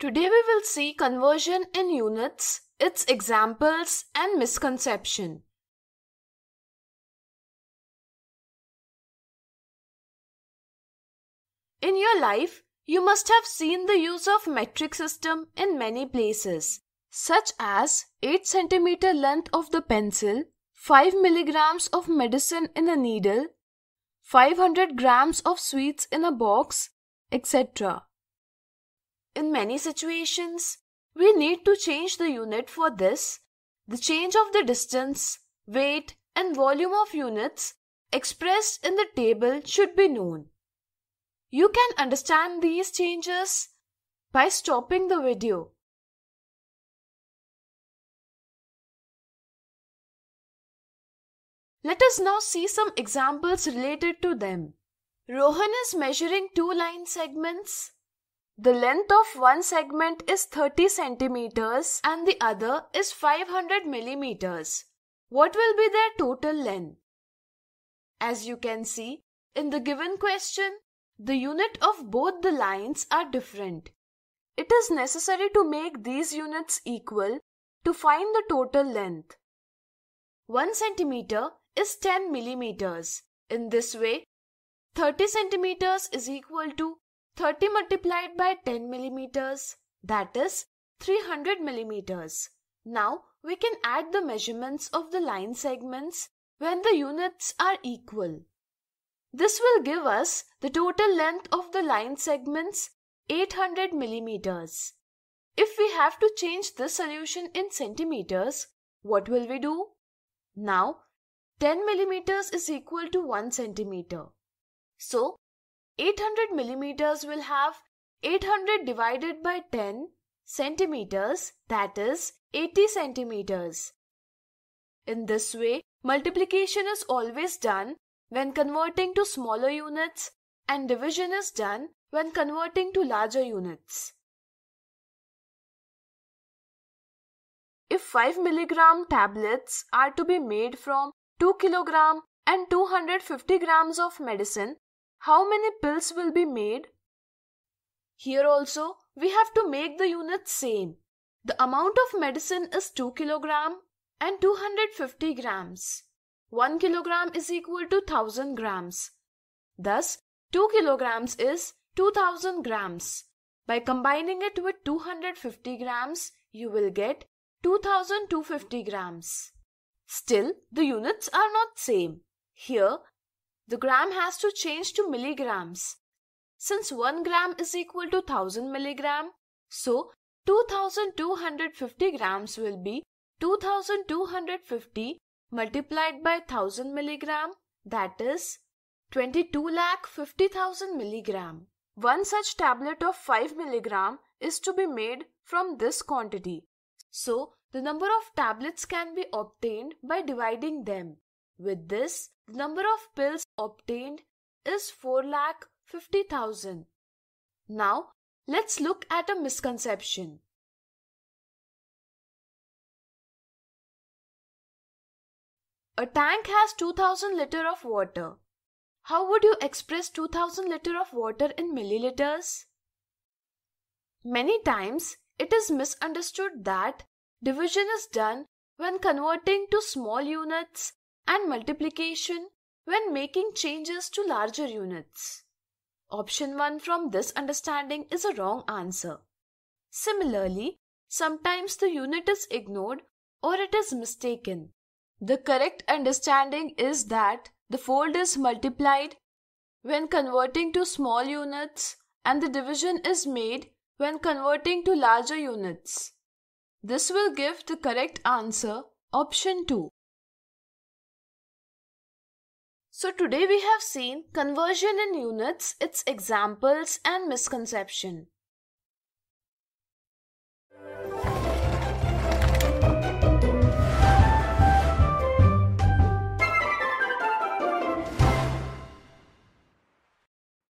Today we will see conversion in units, its examples and misconception. In your life, you must have seen the use of metric system in many places, such as 8 cm length of the pencil, 5 mg of medicine in a needle, 500 grams of sweets in a box, etc. In many situations, we need to change the unit for this. The change of the distance, weight, and volume of units expressed in the table should be known. You can understand these changes by stopping the video. Let us now see some examples related to them. Rohan is measuring two line segments the length of one segment is 30 centimeters and the other is 500 millimeters. What will be their total length? As you can see, in the given question, the unit of both the lines are different. It is necessary to make these units equal to find the total length. 1 centimeter is 10 millimeters. In this way, 30 centimeters is equal to 30 multiplied by 10 millimeters, that is 300 millimeters. Now we can add the measurements of the line segments when the units are equal. This will give us the total length of the line segments 800 millimeters. If we have to change this solution in centimeters, what will we do? Now, 10 millimeters is equal to 1 centimeter. So, 800 millimeters will have 800 divided by 10 centimeters, that is 80 centimeters. In this way, multiplication is always done when converting to smaller units and division is done when converting to larger units. If 5 mg tablets are to be made from 2 kg and 250 grams of medicine how many pills will be made? Here also, we have to make the units same. The amount of medicine is 2 kg and 250 grams. 1 kg is equal to 1000 grams. Thus, 2 kg is 2000 grams. By combining it with 250 grams, you will get 2250 grams. Still, the units are not same. Here, the gram has to change to milligrams. Since 1 gram is equal to 1000 milligram, so 2250 grams will be 2250 multiplied by 1000 milligram that is 22 lakh 50,000 milligram. One such tablet of 5 milligram is to be made from this quantity. So the number of tablets can be obtained by dividing them. With this, the number of pills obtained is 4,50,000. Now, let's look at a misconception. A tank has 2000 liter of water. How would you express 2000 liter of water in milliliters? Many times it is misunderstood that division is done when converting to small units and multiplication when making changes to larger units. Option 1 from this understanding is a wrong answer. Similarly, sometimes the unit is ignored or it is mistaken. The correct understanding is that the fold is multiplied when converting to small units and the division is made when converting to larger units. This will give the correct answer option 2. So today we have seen conversion in units, its examples and misconception.